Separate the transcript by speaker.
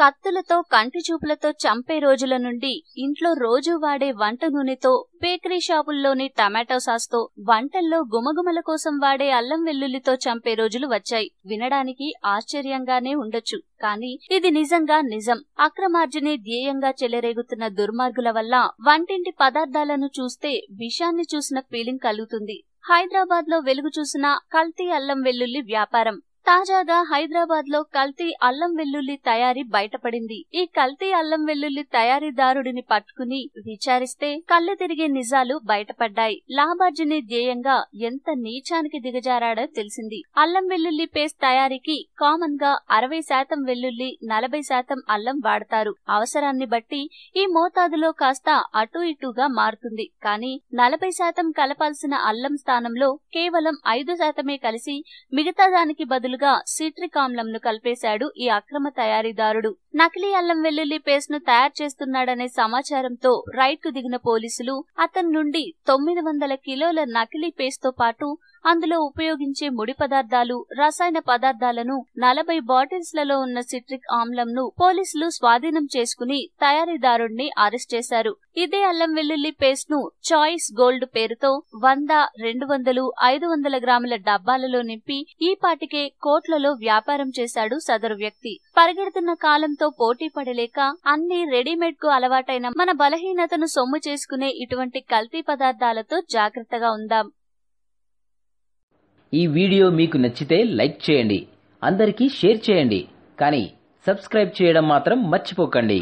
Speaker 1: కత్తులతో కంటిచూపులతో చంపే రోజుల నుండి ఇంట్లో రోజు వాడే వంట నూనెతో బేకరీ షాపుల్లోని టమాటో సాస్తో వంటల్లో గుమగుమల కోసం వాడే అల్లం వెల్లుల్లితో చంపే రోజులు వచ్చాయి వినడానికి ఆశ్చర్యంగానే ఉండొచ్చు కానీ ఇది నిజంగా నిజం అక్రమార్జనే ధ్యేయంగా చెలరేగుతున్న దుర్మార్గుల వల్ల వంటింటి పదార్థాలను చూస్తే విషాన్ని చూసిన ఫీలింగ్ కలుగుతుంది హైదరాబాద్ లో వెలుగు చూసిన కల్తీ అల్లం వెల్లుల్లి వ్యాపారం తాజాగా హైదరాబాద్ లో కల్తీ అల్లం వెల్లుల్లి తయారీ బయటపడింది ఈ కల్తీ అల్లం వెల్లుల్లి తయారీదారుడిని పట్టుకుని విచారిస్తే కళ్ళు తిరిగే నిజాలు బయటపడ్డాయి లాభార్జనే ధ్యేయంగా ఎంత నీచానికి దిగజారాడో తెలిసింది అల్లం వెల్లుల్లి పేస్ట్ తయారీకి కామన్ గా అరవై శాతం వెల్లుల్లి నలభై శాతం అల్లం వాడతారు అవసరాన్ని బట్టి ఈ మోతాదులో కాస్త అటు ఇటుగా మారుతుంది కానీ నలభై శాతం కలపాల్సిన అల్లం స్థానంలో కేవలం ఐదు శాతమే కలిసి మిగతా దానికి బదులు బదులుగా సిట్రిక్ ఆమ్లంను కలిపేశాడు ఈ అక్రమ తయారీదారుడు నకిలీ అల్లం వెల్లుల్లి పేస్ట్ ను తయారు చేస్తున్నాడనే సమాచారంతో రైడ్ కు దిగిన పోలీసులు అతని నుండి తొమ్మిది వందల కిలోల నకిలీ పేస్ట్ తో పాటు అందులో ఉపయోగించే ముడి పదార్థాలు రసాయన పదార్థాలను నలభై బాటిల్స్లలో ఉన్న సిట్రిక్ ఆమ్లం ను పోలీసులు స్వాధీనం చేసుకుని తయారీదారుణ్ణి అరెస్ట్ చేశారు ఇదే అల్లం వెల్లుల్లి పేస్ట్ ను చాయిస్ గోల్డ్ పేరుతో వంద రెండు వందలు ఐదు వందల గ్రాముల డబ్బాలలో నింపి ఈ పాటికే కోట్లలో వ్యాపారం చేశాడు సదరు వ్యక్తి పరిగెడుతున్న కాలంతో ఆహారంతో పోటీ పడలేక అన్ని రెడీమేడ్ కు అలవాటైన మన బలహీనతను సొమ్ము చేసుకునే ఇటువంటి కల్తీ పదార్థాలతో జాగ్రత్తగా ఉందాం ఈ వీడియో మీకు నచ్చితే లైక్ చేయండి అందరికీ షేర్ చేయండి కానీ సబ్స్క్రైబ్ చేయడం మాత్రం మర్చిపోకండి